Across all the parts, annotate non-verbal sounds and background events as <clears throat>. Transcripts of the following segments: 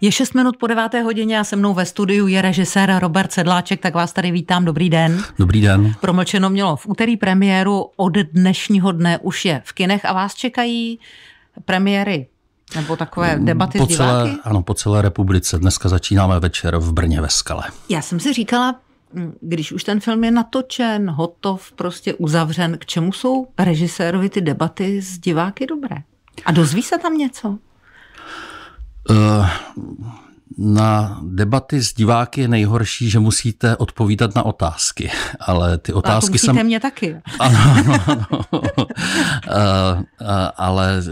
Je 6 minut po 9. hodině a se mnou ve studiu je režisér Robert Sedláček, tak vás tady vítám. Dobrý den. Dobrý den. Promlčeno mělo v úterý premiéru, od dnešního dne už je v kinech a vás čekají premiéry nebo takové mm, debaty po celé, s diváky? Ano, po celé republice. Dneska začínáme večer v Brně ve Skale. Já jsem si říkala, mm, když už ten film je natočen, hotov, prostě uzavřen, k čemu jsou režisérovi ty debaty s diváky dobré? A dozví se tam něco? 呃。Na debaty s diváky je nejhorší, že musíte odpovídat na otázky, <laughs> ale ty otázky... No a to musíte jsem... mě taky. <laughs> Ano, ano, ano. <laughs> Eh, eh, ale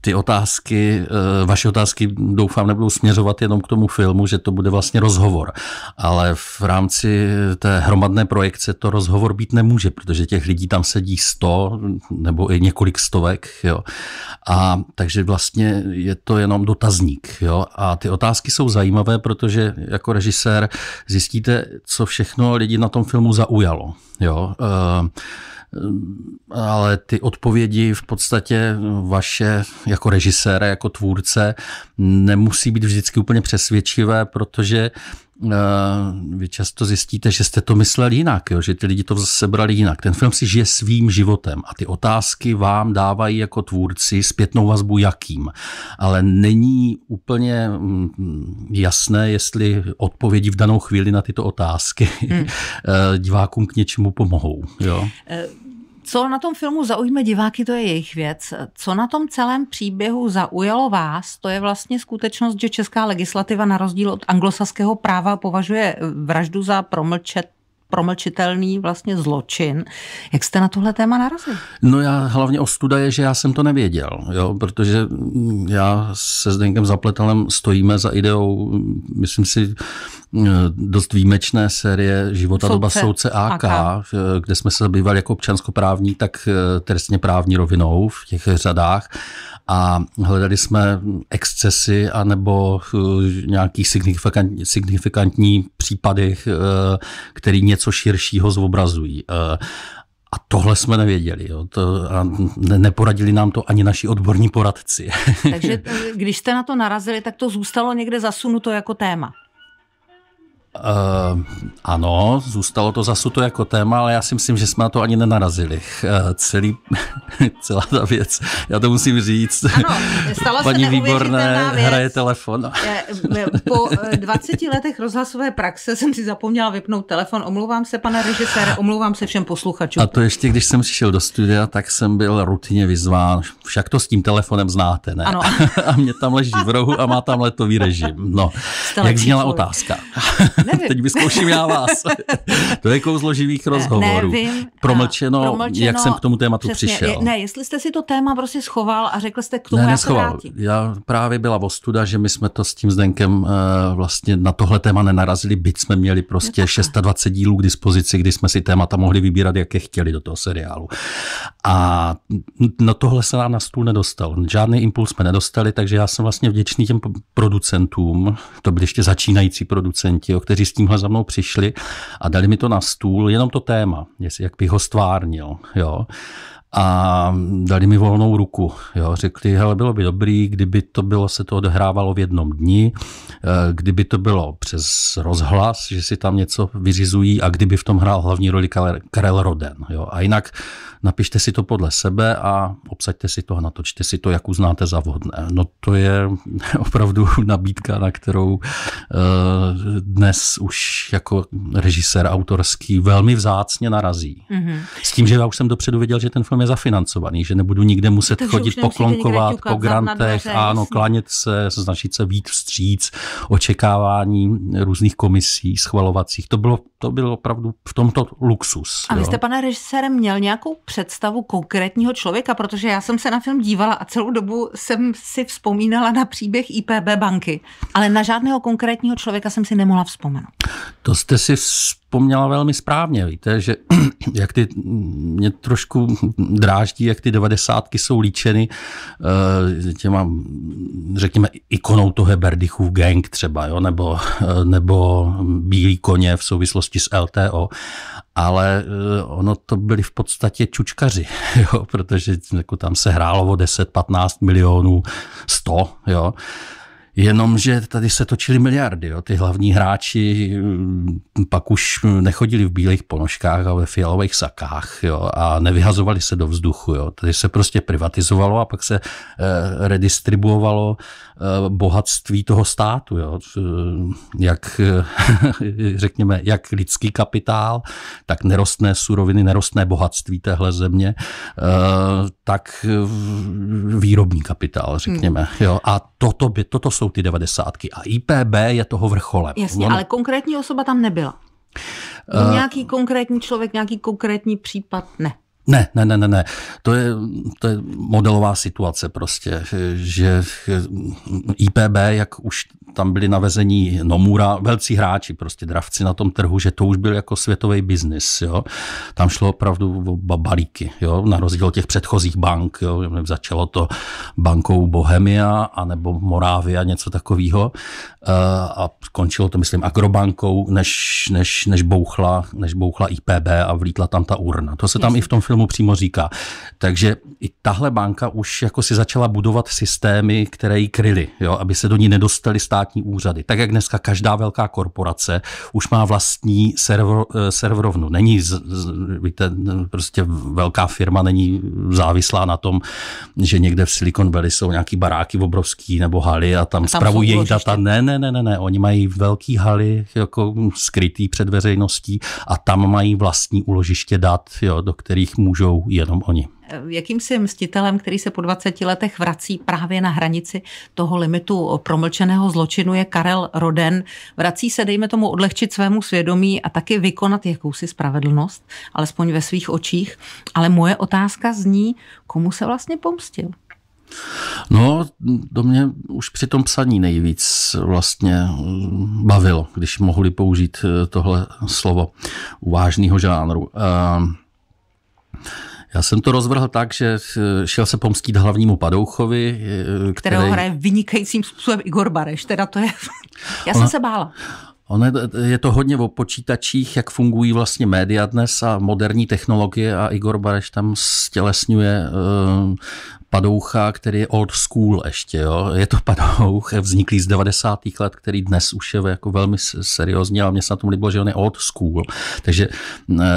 ty otázky, eh, vaše otázky doufám nebudou směřovat jenom k tomu filmu, že to bude vlastně rozhovor, ale v rámci té hromadné projekce to rozhovor být nemůže, protože těch lidí tam sedí sto nebo i několik stovek, jo. A takže vlastně je to jenom dotazník, jo. A ty otázky jsou jsou zajímavé, protože jako režisér zjistíte, co všechno lidi na tom filmu zaujalo. Jo? Eh, ale ty odpovědi v podstatě vaše jako režiséra, jako tvůrce nemusí být vždycky úplně přesvědčivé, protože Eh, vy často zjistíte, že jste to mysleli jinak, jo? že ty lidi to brali jinak. Ten film si žije svým životem a ty otázky vám dávají jako tvůrci zpětnou vazbu jakým. Ale není úplně mm, jasné, jestli odpovědi v danou chvíli na tyto otázky hmm. <laughs> Eh, divákům k něčemu pomohou. Jo? Uh co na tom filmu zaujme diváky, to je jejich věc. Co na tom celém příběhu zaujalo vás, to je vlastně skutečnost, že česká legislativa na rozdíl od anglosaského práva považuje vraždu za promlčet Promlčitelný vlastně zločin. Jak jste na tohle téma narazil? No já hlavně ostuda je, že já jsem to nevěděl, jo, protože já se Zdenkem Zapletelem stojíme za ideou, myslím si, eh, dost výjimečné série Života soudce. doba soudce AK, AK, eh, kde jsme se zabývali jako občanskoprávní, tak eh, trestně právní rovinou v těch řadách a hledali jsme excesy anebo eh, nějaký signifikant, signifikantní případy, eh, který něco širšího zobrazují. Eh, a tohle jsme nevěděli. Jo. To, a neporadili nám to ani naši odborní poradci. Takže když jste na to narazili, tak to zůstalo někde zasunuto jako téma. Eh, ano, zůstalo to to jako téma, ale já si myslím, že jsme na to ani nenarazili. Uh, celý, <laughs> celá ta věc, já to musím říct. Ano, stalo Paní se výborné, věc. hraje telefon. Eh, po 20 letech rozhlasové praxe jsem si zapomněla vypnout telefon. Omlouvám se, pane režisére, omlouvám se všem posluchačům. A to ještě, když jsem přišel do studia, tak jsem byl rutině vyzván. Však to s tím telefonem znáte, ne? Ano. <laughs> a mě tam leží v rohu a má tam letový režim. No, jak zněla otázka? <laughs> Nevím. Teď vyzkouším já vás. to je kouzlo živých rozhovorů. Nevím. Promlčeno, eh, promlčeno, jak jsem k tomu tématu přesně, přišel. ne, jestli jste si to téma prostě schoval a řekl jste k tomu, ne, já neschoval. se Já právě byla ostuda, že my jsme to s tím Zdenkem uh, vlastně na tohle téma nenarazili, byť jsme měli prostě no 26 dílů k dispozici, kdy jsme si témata mohli vybírat, jaké chtěli do toho seriálu. A na tohle se nám na stůl nedostal. Žádný impuls jsme nedostali, takže já jsem vlastně vděčný těm producentům, to byli ještě začínající producenti, o kteří s tímhle za mnou přišli a dali mi to na stůl, jenom to téma, jestli, jak bych ho stvárnil. Jo a dali mi volnou ruku. Jo. Řekli, hele, bylo by dobrý, kdyby to bylo, se to odehrávalo v jednom dni, eh, kdyby to bylo přes rozhlas, že si tam něco vyřizují a kdyby v tom hrál hlavní roli Karel Roden. Jo. A jinak napište si to podle sebe a obsaďte si to a natočte si to, jak uznáte za vhodné. No to je <laughs> opravdu nabídka, na kterou eh, dnes už jako režisér autorský velmi vzácně narazí. Mm-hmm. S tím, že já už jsem dopředu věděl, že ten film je zafinancovaný, že nebudu nikde muset Takže chodit poklonkovat po grantech, dveře, ano, jasný. klanět se, snažit se být vstříc očekávání různých komisí, schvalovacích. To bylo, to bylo opravdu v tomto luxus. A vy jste, pane režisérem, měl nějakou představu konkrétního člověka, protože já jsem se na film dívala a celou dobu jsem si vzpomínala na příběh IPB banky, ale na žádného konkrétního člověka jsem si nemohla vzpomenout. To jste si vzpomněla velmi správně, víte, že <clears throat> jak ty, mě trošku dráždí, jak ty devadesátky jsou líčeny eh, těma, řekněme, ikonou toho Berdychův gang třeba, jo, nebo, eh, nebo Bílý koně v souvislosti s LTO ale eh, ono to byli v podstatě čučkaři, <laughs> jo, protože jako tam se hrálo o 10, 15 milionů, 100, jo. Jenomže tady se točily miliardy. Jo. Ty hlavní hráči mm, pak už nechodili v bílých ponožkách a ve fialových sakách jo, a nevyhazovali se do vzduchu. Jo. Tady se prostě privatizovalo a pak se eh, redistribuovalo Eh, bohatství toho státu, jo? Eh, jak eh, <laughs> řekněme, jak lidský kapitál, tak nerostné suroviny, nerostné bohatství téhle země, tak výrobní kapitál, řekněme. Hmm. Jo? A toto, by, toto jsou ty devadesátky. A IPB je toho vrcholem. Jasně, On... ale konkrétní osoba tam nebyla. nějaký konkrétní člověk, nějaký konkrétní případ? Ne. Ne, ne, ne, ne, ne. To je, to je modelová situace prostě, že IPB, jak už tam byli vezení Nomura, velcí hráči, prostě dravci na tom trhu, že to už byl jako světový biznis, jo. Tam šlo opravdu o balíky, jo, na rozdíl těch předchozích bank, jo. Začalo to bankou Bohemia, anebo Moravia, něco takového eh, a končilo to, myslím, agrobankou, než, než, než, bouchla, než bouchla IPB a vlítla tam ta urna. To se tam Jasně. i v tom filmu přímo říká. Takže i tahle banka už jako si začala budovat systémy, které ji kryly, jo, aby se do ní nedostaly státní úřady. Tak jak dneska každá velká korporace už má vlastní server, eh, serverovnu. Není z, z, víte, prostě velká firma není závislá na tom, že někde v Silicon Valley jsou nějaký baráky obrovský nebo haly a tam, tam spravují její data. Ne, ne, ne, ne, ne, oni mají velký haly jako skrytý před veřejností a tam mají vlastní uložiště dat, jo, do kterých můžou jenom oni. Eh, jakým si mstitelem, který se po 20 letech vrací právě na hranici toho limitu promlčeného zločinu, je Karel Roden. Vrací se, dejme tomu, odlehčit svému svědomí a taky vykonat jakousi spravedlnost, alespoň ve svých očích. Ale moje otázka zní, komu se vlastně pomstil? No, do mě už při tom psaní nejvíc vlastně eh, bavilo, když mohli použít eh, tohle slovo vážného žánru. Uh, já jsem to rozvrhl tak, že eh, šel se pomstít hlavnímu padouchovi. Eh, který... Kterého hraje vynikajícím způsobem Igor Bareš, teda to je... <laughs> Já jsem Ona... se bála. Ono je, to hodně o počítačích, jak fungují vlastně média dnes a moderní technologie a Igor Bareš tam stělesňuje eh, padoucha, který je old school ještě. Jo? Je to padouch, vzniklý z 90. let, který dnes už je jako velmi seriózní, ale mně se na tom líbilo, že on je old school. Takže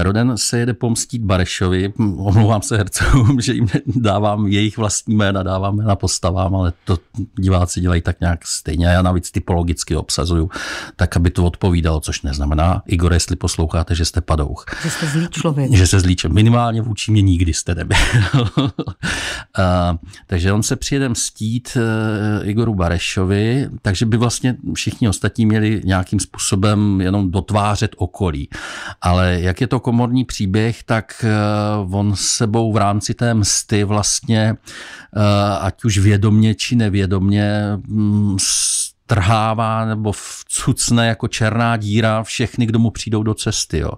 Roden se jede pomstít Barešovi, <laughs> omlouvám se hercům, že jim dávám jejich vlastní jména, dávám na postavám, ale to diváci dělají tak nějak stejně. Já navíc typologicky obsazuju, tak aby to odpovídalo, což neznamená, Igor, jestli posloucháte, že jste padouch. Že jste zlý člověk. Že se člověk. Minimálně vůči mě nikdy jste nebyl. <laughs> takže on se přijede stít uh, eh, Igoru Barešovi, takže by vlastně všichni ostatní měli nějakým způsobem jenom dotvářet okolí. Ale jak je to komorní příběh, tak uh, on sebou v rámci té msty vlastně, uh, ať už vědomně či nevědomně, um, mm, vtrhává nebo vcucne jako černá díra všechny, kdo mu přijdou do cesty. Jo.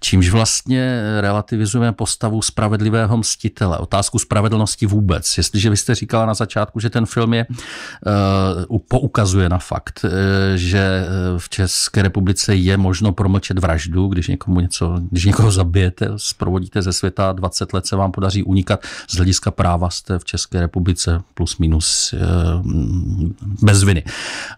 Čímž vlastně eh, relativizujeme postavu spravedlivého mstitele, otázku spravedlnosti vůbec. Jestliže vy jste říkala na začátku, že ten film je, uh, poukazuje na fakt, uh, že v České republice je možno promlčet vraždu, když, někomu něco, když někoho zabijete, sprovodíte ze světa, 20 let se vám podaří unikat. Z hlediska práva jste v České republice plus minus uh, bez viny.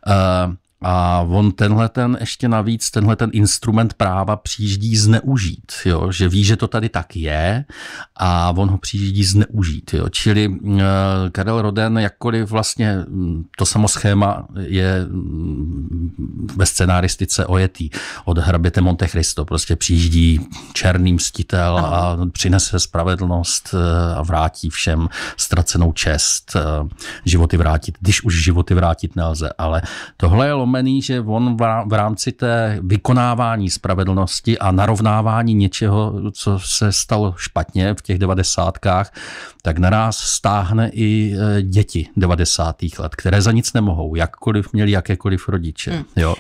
Um, A on tenhle ten ještě navíc, tenhle ten instrument práva přijíždí zneužít, jo? že ví, že to tady tak je a on ho přijíždí zneužít. Jo? Čili eh, Karel Roden, jakkoliv vlastně hm, to samo schéma je hm, ve scenaristice ojetý od hraběte Monte Cristo, prostě přijíždí černý mstitel a přinese spravedlnost eh, a vrátí všem ztracenou čest, eh, životy vrátit, když už životy vrátit nelze, ale tohle je zlomený, že on v rámci té vykonávání spravedlnosti a narovnávání něčeho, co se stalo špatně v těch devadesátkách, tak naraz stáhne i e, děti 90. let, které za nic nemohou, jakkoliv měli jakékoliv rodiče. Hmm. Jo.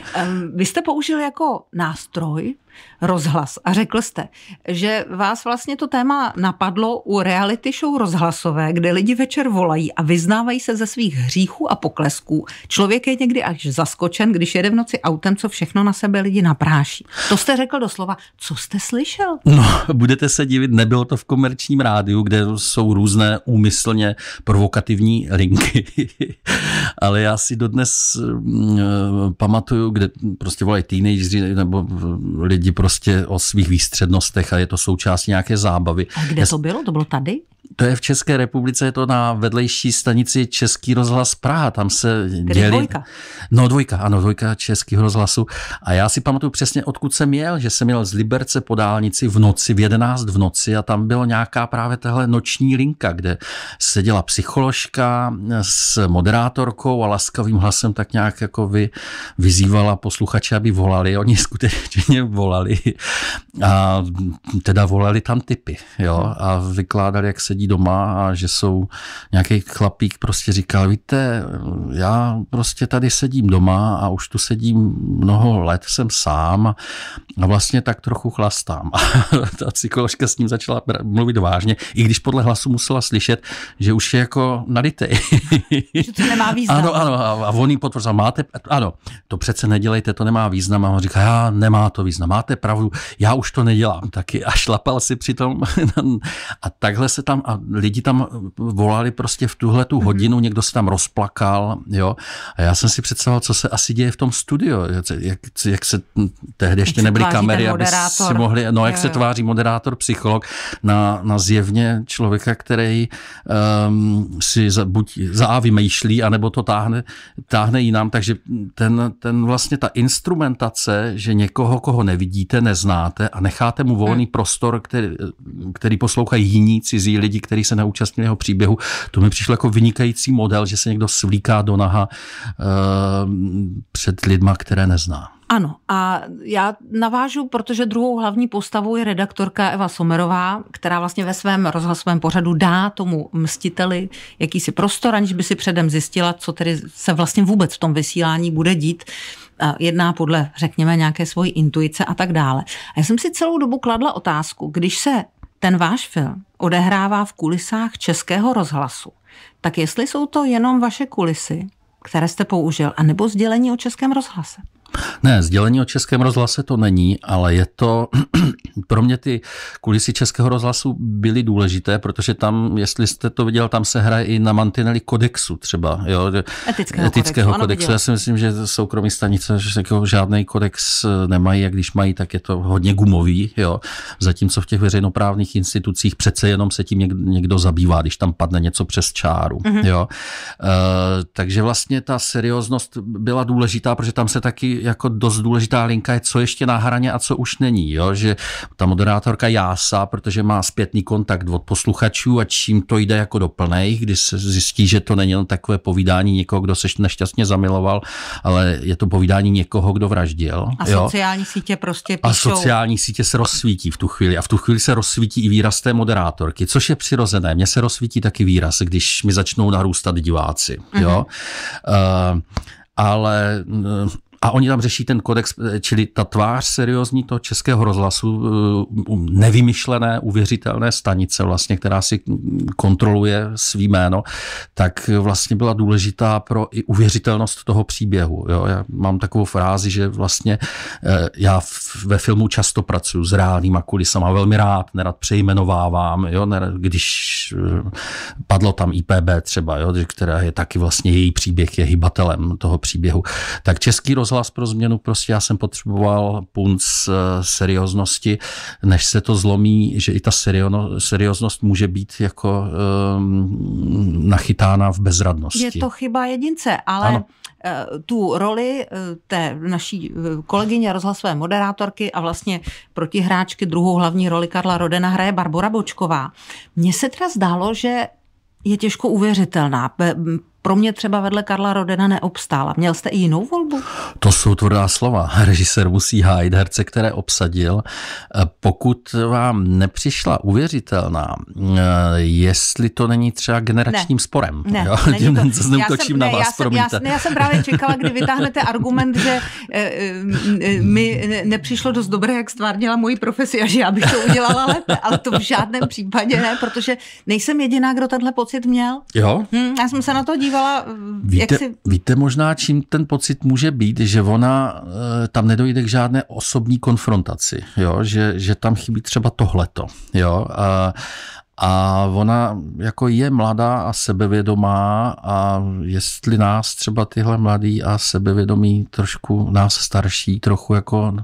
Vy jste použil jako nástroj rozhlas. A řekl jste, že vás vlastně to téma napadlo u reality show rozhlasové, kde lidi večer volají a vyznávají se ze svých hříchů a poklesků. Člověk je někdy až zaskočen, když jede v noci autem, co všechno na sebe lidi napráší. To jste řekl doslova. Co jste slyšel? No, budete se divit, nebylo to v komerčním rádiu, kde jsou různé úmyslně provokativní linky. <laughs> Ale já si dodnes mm, pamatuju, kde prostě volají teenagery nebo lidi lidi prostě o svých výstřednostech a je to součást nějaké zábavy. A kde to bylo? To bylo tady? To je v České republice, je to na vedlejší stanici Český rozhlas Praha, tam se dělí... dvojka. No dvojka, ano, dvojka Českého rozhlasu. A já si pamatuju přesně, odkud jsem jel, že jsem jel z Liberce po dálnici v noci, v 11 v noci a tam byla nějaká právě tahle noční linka, kde seděla psycholožka s moderátorkou a laskavým hlasem tak nějak jako vy, vyzývala posluchače, aby volali. Oni <laughs> skutečně volali a teda volali tam typy, jo, a vykládali, jak se sedí doma a že jsou nějaký chlapík prostě říkal, víte, já prostě tady sedím doma a už tu sedím mnoho let, jsem sám a vlastně tak trochu chlastám. A <laughs> ta psycholožka s ním začala mluvit vážně, i když podle hlasu musela slyšet, že už je jako naditej. <laughs> Že to nemá význam. Ano, ano, a on jí potvrzal, máte, ano, to přece nedělejte, to nemá význam. A on říká, já nemá to význam, máte pravdu, já už to nedělám taky. A šlapal si přitom. <laughs> a takhle se tam tam a lidi tam eh, volali prostě v tuhle tu mhm. hodinu, mm-hmm. někdo se tam rozplakal, jo. A já jsem si představoval, co se asi děje v tom studiu, jak, jak se tehdy ještě jak nebyly kamery, aby si mohli, no jak jo, jo. se tváří moderátor, psycholog na, na zjevně člověka, který um, si za, buď za A vymýšlí, anebo to táhne, táhne jinam, takže ten, ten vlastně ta instrumentace, že někoho, koho nevidíte, neznáte a necháte mu volný mm. prostor, který, eh, který poslouchají jiní cizí lidi, lidi, kteří se neúčastnili jeho příběhu. To mi přišlo jako vynikající model, že se někdo svlíká do naha uh, před lidma, které nezná. Ano, a já navážu, protože druhou hlavní postavou je redaktorka Eva Somerová, která vlastně ve svém rozhlasovém pořadu dá tomu mstiteli jakýsi prostor, aniž by si předem zjistila, co tedy se vlastně vůbec v tom vysílání bude dít jedná podle, řekněme, nějaké svoji intuice a tak dále. A já jsem si celou dobu kladla otázku, když se ten váš film odehrává v kulisách českého rozhlasu. Tak jestli jsou to jenom vaše kulisy, které jste použil, anebo sdělení o českém rozhlase? Ne, sdělení o Českém rozhlase to není, ale je to, <clears throat> pro mě ty kulisy Českého rozhlasu byly důležité, protože tam, jestli jste to viděl, tam se hraje i na mantinely kodexu třeba, jo? Etického, etického kodexu. kodexu. Ano, Já si myslím, že soukromí stanice že jako žádný kodex eh, nemají a když mají, tak je to hodně gumový, jo? zatímco v těch veřejnoprávních institucích přece jenom se tím někdo zabývá, když tam padne něco přes čáru. Mm-hmm. Jo? E, takže vlastně ta serióznost byla důležitá, protože tam se taky jako dost důležitá linka je, co ještě na hraně a co už není. Jo? Že ta moderátorka jása, protože má zpětný kontakt od posluchačů a čím to jde jako do plných, kdy se zjistí, že to není jen takové povídání někoho, kdo se nešťastně zamiloval, ale je to povídání někoho, kdo vraždil. A jo? sociální sítě prostě píšou. A sociální sítě se rozsvítí v tu chvíli a v tu chvíli se rozsvítí i výraz té moderátorky, což je přirozené. Mně se rozsvítí taky výraz, když mi začnou narůstat diváci. Mm-hmm. Jo? Uh, ale eh, a oni tam řeší ten kodex, eh, čili ta tvář seriózní toho českého rozhlasu, eh, nevymyšlené, uvěřitelné stanice, vlastně, která si kontroluje svý jméno, tak vlastně byla důležitá pro i uvěřitelnost toho příběhu. Jo? Já mám takovou frázi, že vlastně eh, já ve filmu často pracuji s reálnýma kulisama, velmi rád, nerad přejmenovávám, jo? Nerad, když padlo tam IPB třeba, jo? která je taky vlastně její příběh, je hybatelem toho příběhu. Tak český rozhlas rozhlas pro změnu, prostě já jsem potřeboval punc eh, serióznosti, než se to zlomí, že i ta serióznost může být jako um, nachytána v bezradnosti. Je to chyba jedince, ale ano. Eh, tu roli eh, té naší kolegyně rozhlasové moderátorky a vlastně protihráčky druhou hlavní roli Karla Rodena hraje Barbora Bočková. Mně se teda zdálo, že je těžko uvěřitelná pro mě třeba vedle Karla Rodena neobstála. Měl jste i jinou volbu? To jsou tvrdá slova. <laughs> Režisér musí hájit herce, které obsadil. E, pokud vám nepřišla uvěřitelná, e, jestli to není třeba generačním ne. sporem. Ne, jo? Není to. Já jsem, na ne, vás, já, jsem, já, jsem, já jsem právě čekala, kdy vytáhnete argument, že e, mi nepřišlo dost dobré, jak stvárnila moji profesi a že já bych to udělala lépe, ale to v žádném případě ne, protože nejsem jediná, kdo tenhle pocit měl. Jo? Hm, já jsem se na to díval používala. Eh, víte, jak si... víte možná, čím ten pocit může být, že ona eh, tam nedojde k žádné osobní konfrontaci, jo? Že, že tam chybí třeba tohleto. Jo? A, a ona jako je mladá a sebevědomá a jestli nás třeba tyhle mladí a sebevědomí trošku nás starší, trochu jako,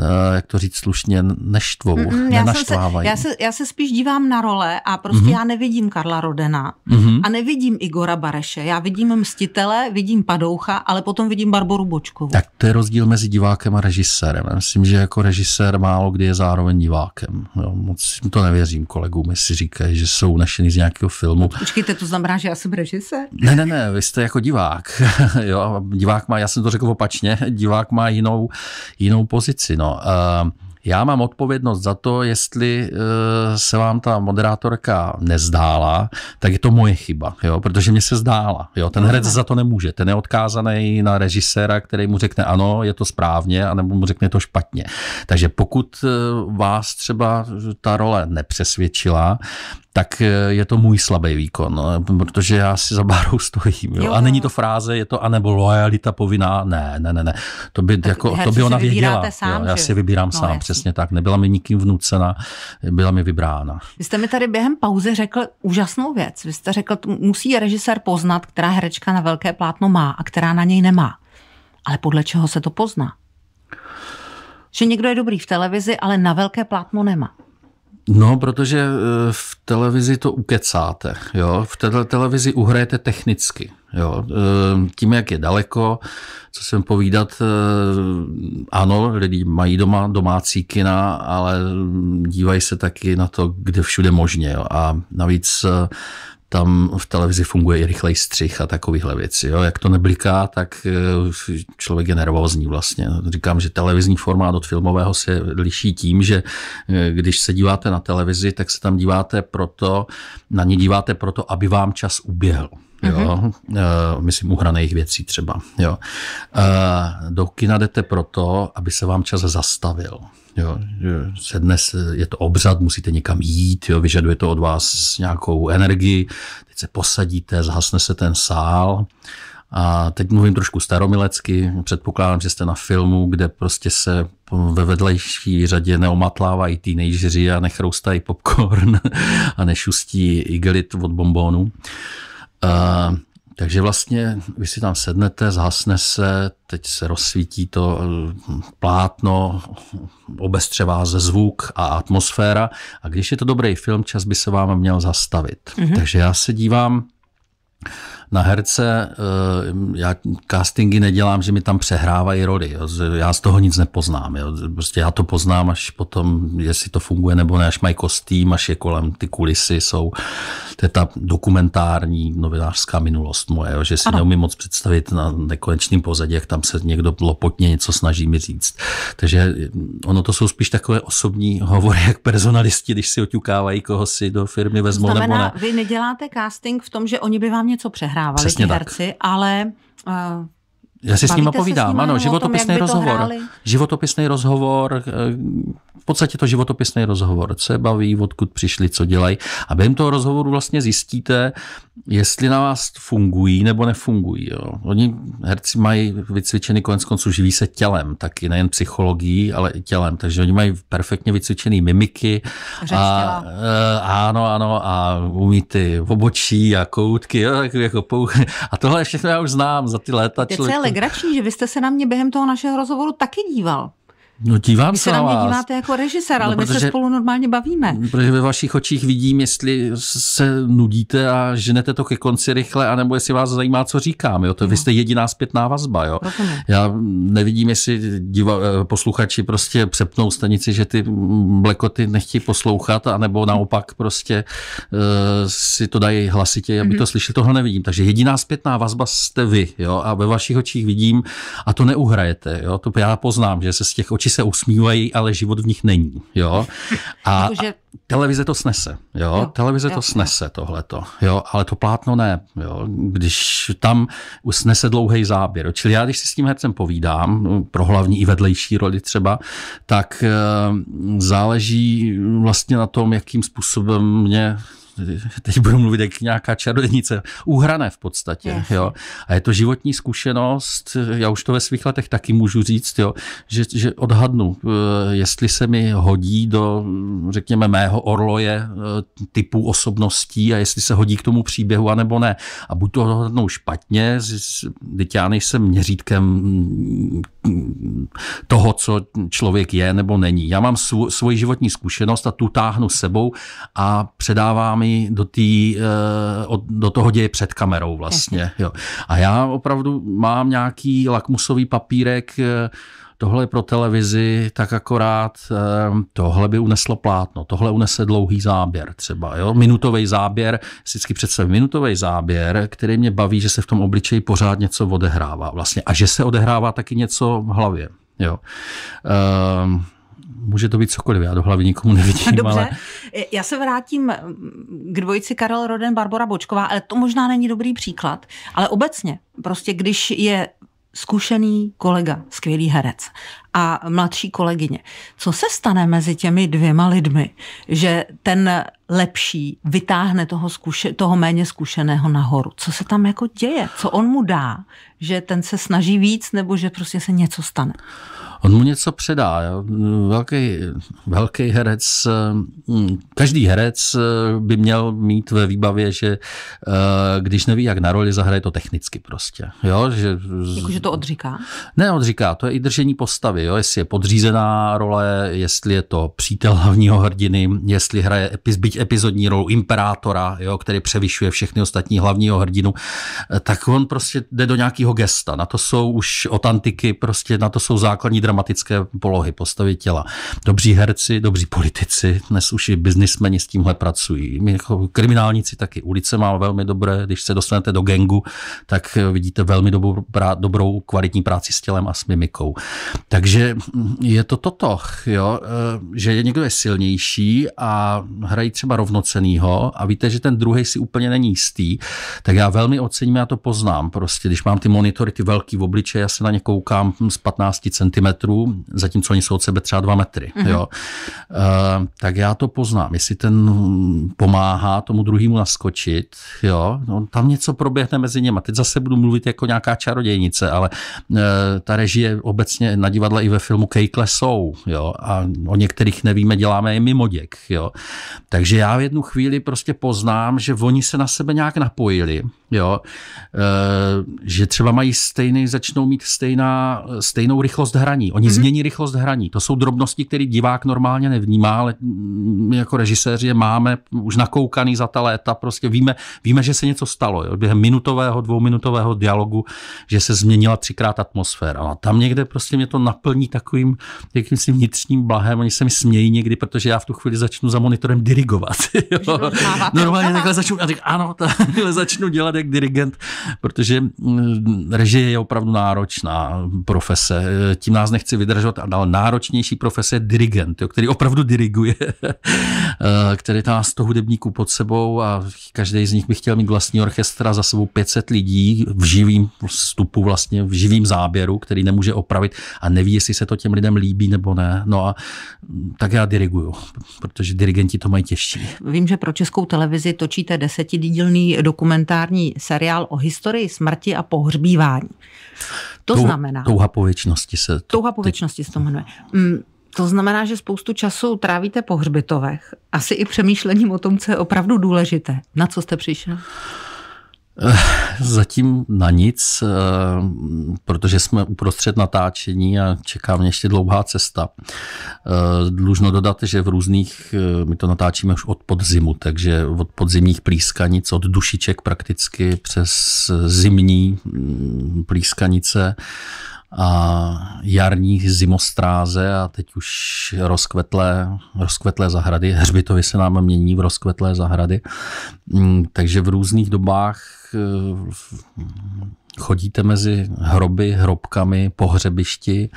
eh, jak to říct slušně, neštvou, mm, já nenaštvávají. Se, já, se, já se spíš dívám na role a prostě mm-hmm. já nevidím Karla Rodena mm-hmm. a nevidím Igora Bareše. Já vidím Mstitele, vidím Padoucha, ale potom vidím Barboru Bočkovou. Tak to je rozdíl mezi divákem a režisérem. Já myslím, že jako režisér málo kdy je zároveň divákem. Jo, moc to nevěřím kolegům, jestli říkají, že jsou našený z nějakého filmu. Počkejte, to znamená, že já jsem režisér? Ne, ne, ne, vy jste jako divák. <laughs> jo, divák má, já jsem to řekl opačně, divák má jinou, jinou pozici. No. Uh, já mám odpovědnost za to, jestli eh, se vám ta moderátorka nezdála, tak je to moje chyba, jo? protože mě se zdála. Jo? Ten herec za to nemůže. Ten je odkázaný na režiséra, který mu řekne ano, je to správně, anebo mu řekne to špatně. Takže pokud eh, vás třeba ta role nepřesvědčila, tak eh, je to můj slabý výkon, eh, protože já si za bárou stojím. Jo? jo. A není to fráze, je to anebo lojalita povinná, ne, ne, ne, ne. To by, jako, herci, to by ona věděla. Sám, jo? Já si vybírám no, sám, jasný. přesně tak. Nebyla mi nikým vnucena, byla mi vybrána. Vy jste mi tady během pauzy řekl úžasnou věc. Vy jste řekl, musí režisér poznat, která herečka na velké plátno má a která na něj nemá. Ale podle čeho se to pozná? Že někdo je dobrý v televizi, ale na velké plátno nemá. No, protože eh, v televizi to ukecáte, jo. V této televizi uhrajete technicky, jo. Eh, tím, jak je daleko, co jsem povídat, eh, ano, lidi mají doma domácí kina, ale dívají se taky na to, kde všude možně, jo. A navíc tam v televizi funguje i rychlej střih a takovéhle věci. Jo. Jak to nebliká, tak eh, člověk je nervózní vlastně. Říkám, že televizní formát od filmového se liší tím, že eh, když se díváte na televizi, tak se tam díváte proto, na ně díváte proto, aby vám čas uběhl jo, uh-huh. myslím uhraných věcí třeba. Jo. Uh, do kina jdete proto, aby se vám čas zastavil. Jo, Se dnes eh, je to obřad, musíte někam jít, jo, vyžaduje to od vás nějakou energii, teď se posadíte, zhasne se ten sál a teď mluvím trošku staromilecky, předpokládám, že jste na filmu, kde prostě se ve vedlejší řadě neomatlávají teenageři a nechroustají popcorn <laughs> a nešustí igelit od bombónu takže vlastně vy si tam sednete, zhasne se, teď se rozsvítí to eh, plátno, obestře vás zvuk a atmosféra. A když je to dobrý film, čas by se vám měl zastavit. Mm-hmm. Takže já se dívám na herce eh, já castingy nedělám, že mi tam přehrávají roli. Jo. Já z toho nic nepoznám. Jo. Prostě já to poznám až potom, jestli to funguje nebo ne, až mají kostým, až je kolem ty kulisy, jsou to je ta dokumentární novinářská minulost moje, jo, že si ano. neumím moc představit na nekonečném pozadí, jak tam se někdo lopotně něco snaží mi říct. Takže eh, ono to jsou spíš takové osobní hovory, jak personalisti, když si oťukávají, koho si do firmy vezmou Znamená, nebo ne. vy neděláte casting v tom, že oni by vám něco přehrávali? nahrávali Přesně ty herci, tak. ale uh, já si s ním povídám, ano, životopisný rozhovor. Životopisný eh, rozhovor, v podstatě to životopisný rozhovor. Co baví, odkud přišli, co dělají. A během toho rozhovoru vlastně zjistíte, jestli na vás fungují nebo nefungují. Jo. Oni herci mají vycvičený konec konců, živí se tělem taky, nejen psychologií, ale i tělem. Takže oni mají perfektně vycvičený mimiky. Řeč a, a, eh, ano, ano, a umí ty obočí a koutky. Jo, jako, jako <laughs> A tohle všechno já už znám za ty léta. Ty člověk legrační, že vy jste se na mě během toho našeho rozhovoru taky díval. No dívám se na vás. díváte jako režisér, ale protože, no, my se spolu normálně bavíme. No, protože ve vašich očích vidím, jestli se nudíte a ženete to ke konci rychle, anebo jestli vás zajímá, co říkám. Jo? To no. vy jste jediná zpětná vazba. Jo? Já nevidím, jestli diva, eh, posluchači prostě přepnou stanici, že ty blekoty nechtějí poslouchat, anebo naopak prostě uh, si to dají hlasitě, aby mm-hmm. to mhm. slyšeli. Tohle nevidím. Takže jediná zpětná vazba jste vy. Jo? A ve vašich očích vidím, a to neuhrajete. Jo? To já poznám, že se z těch očí se usmívají, ale život v nich není. Jo? A televize to snese. Jo? Jo, televize jo, to snese jo. tohleto. Jo? Ale to plátno ne. Jo? Když tam usnese dlouhý záběr. Čili já, když si s tím hercem povídám, no, pro hlavní i vedlejší roli třeba, tak eh, záleží vlastně na tom, jakým způsobem mě <laughs> teď budu mluvit jak nějaká čarodějnice, úhrané v podstatě. Yes. Jo. A je to životní zkušenost, já už to ve svých letech taky můžu říct, jo, že, že odhadnu, eh, jestli se mi hodí do, řekněme, mého orloje eh, typu osobností a jestli se hodí k tomu příběhu, anebo ne. A buď to odhadnou špatně, teď já nejsem měřítkem toho, co člověk je nebo není. Já mám svou, svoji životní zkušenost a tu táhnu s sebou a předávám ji do, tý, eh, do toho děje před kamerou vlastně. Jo. A já opravdu mám nějaký lakmusový papírek, eh, tohle je pro televizi tak akorát, ehm, tohle by uneslo plátno, tohle unese dlouhý záběr třeba, jo? minutový záběr, vždycky představím minutový záběr, který mě baví, že se v tom obličeji pořád něco odehrává vlastně a že se odehrává taky něco v hlavě. Jo. Um, může to být cokoliv, já do hlavy nikomu nevidím. Dobře, ale... E, já se vrátím k dvojici Karel Roden, Barbara Bočková, ale to možná není dobrý příklad, ale obecně, prostě když je zkušený kolega, skvělý herec a mladší kolegyně. Co se stane mezi těmi dvěma lidmi, že ten lepší vytáhne toho, zkuše, toho méně zkušeného nahoru? Co se tam jako děje? Co on mu dá, že ten se snaží víc nebo že prostě se něco stane? on mu něco předá. Velký, velký herec, hm, každý herec eh, by měl mít ve výbavě, že eh, když neví, jak na roli, zahraje to technicky prostě. Jo, že, jako, že to odříká? Ne, odříká, to je i držení postavy, jo, jestli je podřízená role, jestli je to přítel hlavního hrdiny, jestli hraje epiz, byť epizodní rolu imperátora, jo, který převyšuje všechny ostatní hlavního hrdinu, eh, tak on prostě jde do nějakého gesta. Na to jsou už od antiky, prostě na to jsou základní dramatické polohy, postavy těla. Dobří herci, dobří politici, dnes už i biznismeni s tímhle pracují. My jako kriminálníci taky. Ulice má velmi dobré, když se dostanete do gengu, tak vidíte velmi dobrou, dobrou kvalitní práci s tělem a s mimikou. Takže je to toto, jo, eh, že někdo je silnější a hrají třeba rovnocenýho a víte, že ten druhý si úplně není jistý, tak já velmi ocením, já to poznám. Prostě, když mám ty monitory, ty velký v obliče, já se na ně koukám z 15 cm metrů, zatímco oni jsou od sebe třeba dva metry. Mm-hmm. Jo. E, tak já to poznám. Jestli ten pomáhá tomu druhému naskočit, jo, no, tam něco proběhne mezi něma. Teď zase budu mluvit jako nějaká čarodějnice, ale e, ta režie obecně na divadle i ve filmu Kejkle jsou. Jo, a o některých nevíme, děláme i mimo děk. Jo. Takže já v jednu chvíli prostě poznám, že oni se na sebe nějak napojili Jo? Eh, že třeba mají stejný, začnou mít stejná, stejnou rychlost hraní. Oni mm-hmm. změní rychlost hraní. To jsou drobnosti, které divák normálně nevnímá, ale my mm, jako režiséři je máme už nakoukaný za ta léta. Prostě víme, víme že se něco stalo. Jo? Během minutového, dvouminutového dialogu, že se změnila třikrát atmosféra. A tam někde prostě mě to naplní takovým jakýmsi vnitřním blahem. Oni se mi smějí někdy, protože já v tu chvíli začnu za monitorem dirigovat. <laughs> Jo? Normálně takhle začnu, a tak, ano, <laughs> takhle začnu dělat člověk, dirigent, protože mm, režie je opravdu náročná profese. Tím nás nechci vydržovat a náročnější profese je dirigent, jo, který opravdu diriguje, <laughs> eh, který tam má 100 hudebníků pod sebou a každý z nich by chtěl mít vlastní orchestra za sebou 500 lidí v živým vstupu vlastně, v živým záběru, který nemůže opravit a neví, jestli se to těm lidem líbí nebo ne. No a mm, tak já diriguju, protože dirigenti to mají těžší. Vím, že pro českou televizi točíte desetidílný dokumentární seriál o historii smrti a pohřbívání. To Tou, znamená... Touha po věčnosti se... To, touha po věčnosti se to jmenuje. Mm, to znamená, že spoustu času trávíte po hřbitovech, asi i přemýšlením o tom, co je opravdu důležité. Na co jste přišel? Eh, zatím na nic, eh, protože jsme uprostřed natáčení a čeká mě ještě dlouhá cesta. Eh, dlužno dodat, že v různých, my to natáčíme už od podzimu, takže od podzimních plískanic, od dušiček prakticky přes zimní mm, plískanice a jarní zimostráze a teď už rozkvetlé, rozkvetlé zahrady. Hřbitovy se nám mění v rozkvetlé zahrady. Mm, takže v různých dobách eh, chodíte mezi hroby, hrobkami, pohřebišti,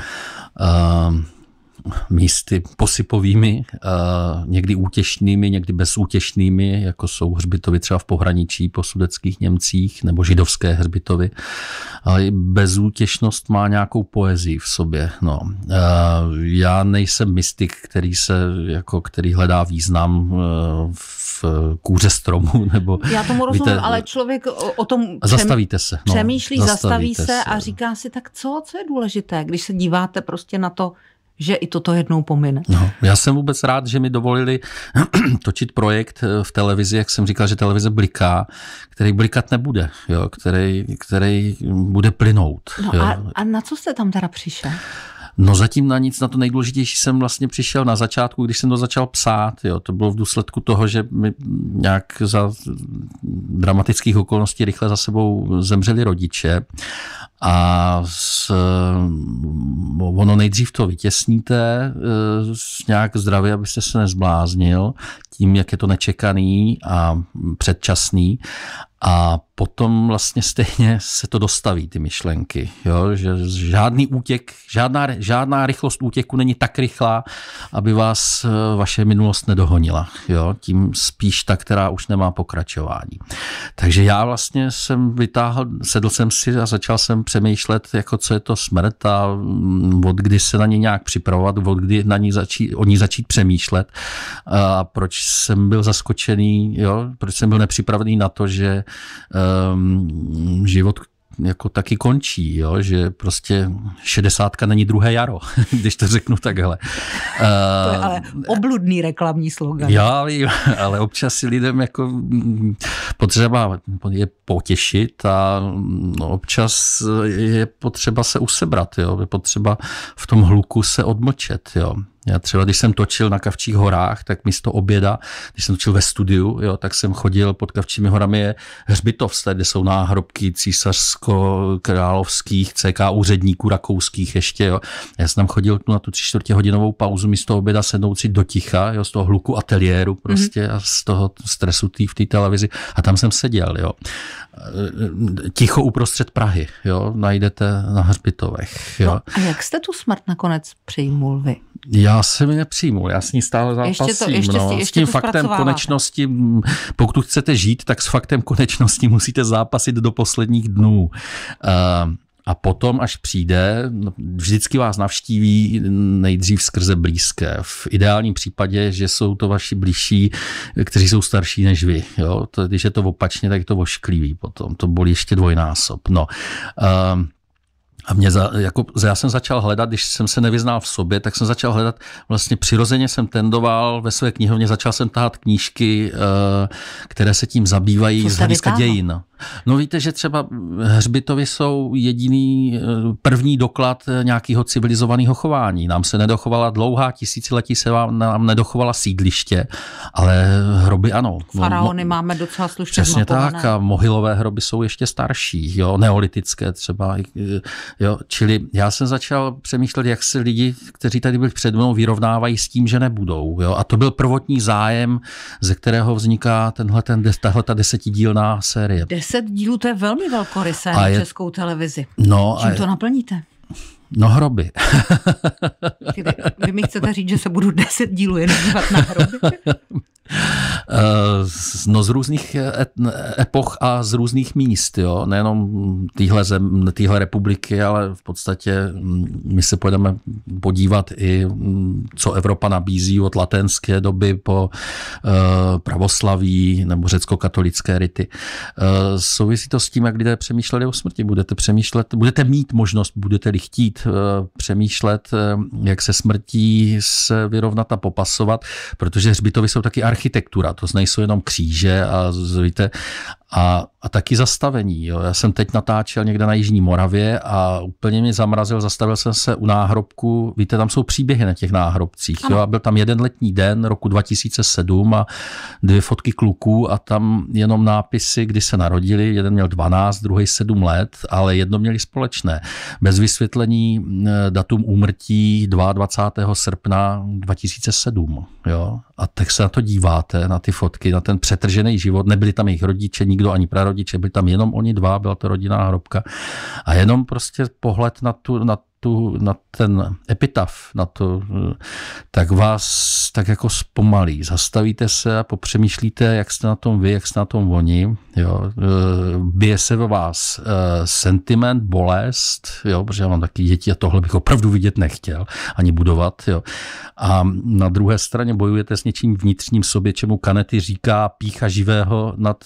eh, místy posypovými, někdy útěšnými, někdy bezútěšnými, jako jsou hřbitovy třeba v pohraničí po sudeckých Němcích nebo židovské hřbitovy. Ale bezútěšnost má nějakou poezii v sobě. No. Já nejsem mystik, který se jako, který hledá význam e, v kůře stromu. <laughs> Nebo, Já tomu rozumím, víte, ale člověk o tom přem, zastavíte se, no, přemýšlí, zastavíte zastaví se, se a říká si, tak co, co je důležité, když se díváte prostě na to, že i toto jednou pomine. No, já jsem vůbec rád, že mi dovolili <clears throat> točit projekt eh, v televizi, jak jsem říkal, že televize bliká, který blikat nebude, jo, který, který bude plynout. No jo. A, a na co jste tam teda přišel? No zatím na nic, na to nejdůležitější jsem vlastně přišel na začátku, když jsem to začal psát. Jo. To bylo v důsledku toho, že mi nějak za dramatických okolností rychle za sebou zemřeli rodiče a s, eh, ono nejdřív to vytěsníte eh, s nějak zdravě, abyste se nezbláznil tím, jak je to nečekaný a předčasný a potom vlastně stejně se to dostaví, ty myšlenky. Jo? Že žádný útěk, žádná, žádná rychlost útěku není tak rychlá, aby vás eh, vaše minulost nedohonila. Jo? Tím spíš ta, která už nemá pokračování. Takže já vlastně jsem vytáhl, sedl jsem si a začal jsem přemýšlet, jako co je to smrt a mm, od kdy se na ní nějak připravovat, od kdy na ní začít, o ní začít přemýšlet. A proč jsem byl zaskočený, jo? proč jsem byl nepřipravený na to, že um, život jako taky končí, jo? že prostě šedesátka není druhé jaro, <laughs> když to řeknu takhle. to je ale ehm, obludný reklamní slogan. Já, vím, ale občas si lidem jako mm, potřeba je potěšit a mm, občas je potřeba se usebrat, jo? je potřeba v tom hluku se odmlčet. Jo? Já třeba, když jsem točil na Kavčích horách, tak místo oběda, když jsem točil ve studiu, jo, tak jsem chodil pod Kavčími horami je hřbitov, kde jsou náhrobky císařsko-královských CK úředníků rakouských ještě. Jo. Já jsem tam chodil na tu tři čtvrtě hodinovou pauzu místo oběda sednout si do ticha, jo, z toho hluku ateliéru prostě mm-hmm. a z toho stresu tý, v té televizi. A tam jsem seděl. Jo. Ticho uprostřed Prahy, jo, najdete na hřbitovech. Jo. No, a jak jste tu smrt nakonec přijmul vy? Já se mi nepřijmu, já s ní stále zápasím. Ještě to, ještě no. ještě s tím to faktem konečnosti, mm, pokud chcete žít, tak s faktem konečnosti musíte zápasit do posledních dnů. Uh, a potom, až přijde, no, vždycky vás navštíví nejdřív skrze blízké. V ideálním případě, že jsou to vaši blížší, kteří jsou starší než vy. Jo? To, když je to opačně, tak je to ošklivý potom. To bolí ještě dvojnásob. No. Um, a mě za, jako, já jsem začal hledat, když jsem se nevyznal v sobě, tak jsem začal hledat, vlastně přirozeně jsem tendoval ve své knihovně, začal jsem tahat knížky, eh, které se tím zabývají z hlediska dějin. No víte, že třeba hřbitovy jsou jediný eh, první doklad eh, nějakého civilizovaného chování. Nám se nedochovala dlouhá tisíciletí, se vám nám nedochovala sídliště, ale hroby ano. Faraony no, máme docela slušně Přesně zmapované. tak a mohylové hroby jsou ještě starší, jo, neolitické třeba. Eh, jo. Čili já jsem začal přemýšlet, jak se lidi, kteří tady byli před mnou, vyrovnávají s tím, že nebudou. Jo. A to byl prvotní zájem, ze kterého vzniká tenhle ten, tahle ta desetidílná série. Deset 10 dílů, to je velmi velkorysé a je, na českou televizi. No, Čím a to naplníte? No hroby. Vy, vy mi chcete říct, že se budu deset dílů jen dívat na hroby? <laughs> Eh, no z různých eh, epoch a z různých míst, jo. Nejenom týhle, zem, týhle republiky, ale v podstatě mm, my se pojedeme podívat i, mm, co Evropa nabízí od latenské doby po eh, pravoslaví nebo řecko-katolické rity. Souvisí to s tím, jak lidé přemýšleli o smrti. Budete přemýšlet, budete mít možnost, budete-li chtít Eh, přemýšlet, eh, jak se smrtí se vyrovnat a popasovat, protože hřbitovy jsou taky architektura, to nejsou jenom kříže a víte, a, a taky zastavení. Jo. Já jsem teď natáčel někde na Jižní Moravě a úplně mě zamrazil, zastavil jsem se u náhrobku, víte, tam jsou příběhy na těch náhrobcích. Jo. A byl tam jeden letní den roku 2007 a dvě fotky kluků a tam jenom nápisy, kdy se narodili, jeden měl 12, druhý 7 let, ale jedno měli společné. Bez vysvětlení Eh, datum úmrtí 22. srpna 2007. Jo? A tak se na to díváte, na ty fotky, na ten přetržený život. Nebyli tam jejich rodiče, nikdo ani prarodiče, byli tam jenom oni dva, byla to rodinná hrobka. A jenom prostě pohled na tu, na tu, na ten epitaf, na to, tak vás tak jako zpomalí. Zastavíte se a popřemýšlíte, jak jste na tom vy, jak jste na tom oni. Jo. E, bije se ve vás e, sentiment, bolest, jo, protože já mám taky děti a tohle bych opravdu vidět nechtěl, ani budovat. Jo. A na druhé straně bojujete s něčím vnitřním sobě, čemu Kanety říká pícha živého nad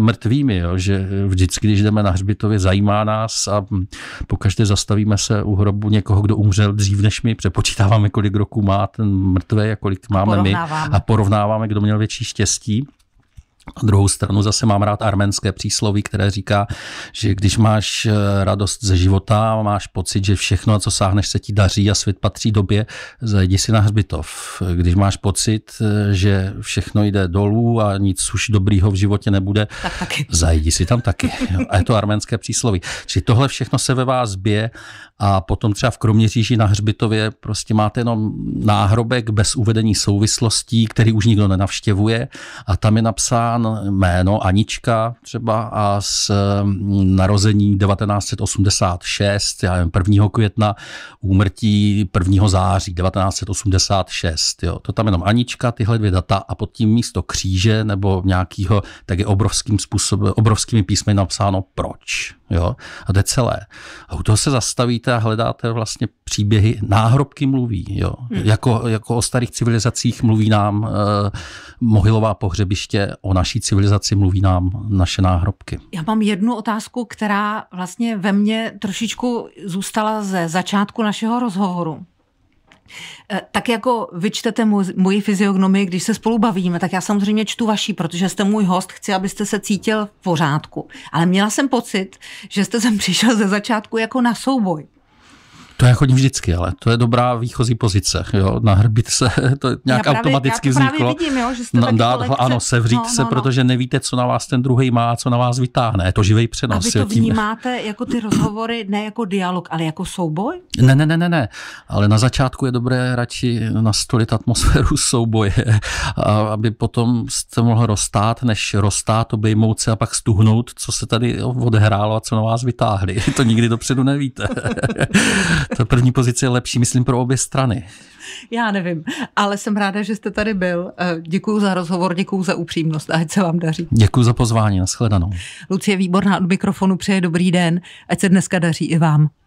mrtvými, jo, že vždycky, když jdeme na hřbitově, zajímá nás a pokaždé zastavíme se u hrobu někoho, kdo umřel dřív než my, přepočítáváme, kolik roků má ten mrtvý a kolik máme my a porovnáváme, kdo měl větší štěstí. A druhou stranu zase mám rád arménské přísloví, které říká, že když máš eh, radost ze života, máš pocit, že všechno, co sáhneš, se ti daří a svět patří době, zajdi si na hřbitov. Když máš pocit, eh, že všechno jde dolů a nic už dobrýho v životě nebude, tak zajdi si tam taky. <laughs> A je to arménské přísloví. Čili tohle všechno se ve vás bije a potom třeba v Kroměříži na hřbitově prostě máte jenom náhrobek bez uvedení souvislostí, který už nikdo nenavštěvuje a tam je napsáno znám jméno Anička třeba a s mm, narození 1986, já nevím, 1. května, úmrtí 1. září 1986. Jo. To tam jenom Anička, tyhle dvě data a pod tím místo kříže nebo nějakého, tak je obrovským způsobem, obrovskými písmy napsáno proč. Jo? A to je celé. A u toho se zastavíte a hledáte vlastně příběhy, náhrobky mluví. Jo? Hmm. Jako, jako o starých civilizacích mluví nám eh, mohylová pohřebiště o naší civilizaci, mluví nám naše náhrobky. Já mám jednu otázku, která vlastně ve mně trošičku zůstala ze začátku našeho rozhovoru. Eh, tak jako vy čtete moji fyziognomii, když se spolu bavíme, tak já samozřejmě čtu vaší, protože jste můj host, chci, abyste se cítil v pořádku. Ale měla jsem pocit, že jste sem přišel ze začátku jako na souboj. To já chodím vždycky, ale to je dobrá výchozí pozice. Jo? Nahrbit se, <laughs> to nějak já právě, automaticky já to právě vzniklo. Vidím, jo, že jste no, dát, kolekce. ano, sevřít no, no, se, no. protože nevíte, co na vás ten druhý má, co na vás vytáhne. Je to živej přenos. A vy to tím... vnímáte jako ty rozhovory, ne jako dialog, ale jako souboj? Ne, ne, ne, ne, ne. Ale na začátku je dobré radši nastolit atmosféru <laughs> souboje, aby potom jste mohl rozstát, než rozstát, obejmout se a pak stuhnout, co se tady odehrálo a co na vás vytáhli. <laughs> To nikdy dopředu nevíte ta první pozice je lepší, myslím, pro obě strany. Já nevím, ale jsem ráda, že jste tady byl. Eh, děkuji za rozhovor, děkuji za upřímnost a ať se vám daří. Děkuji za pozvání, nashledanou. Lucie Výborná od mikrofonu přeje dobrý den, ať se dneska daří i vám.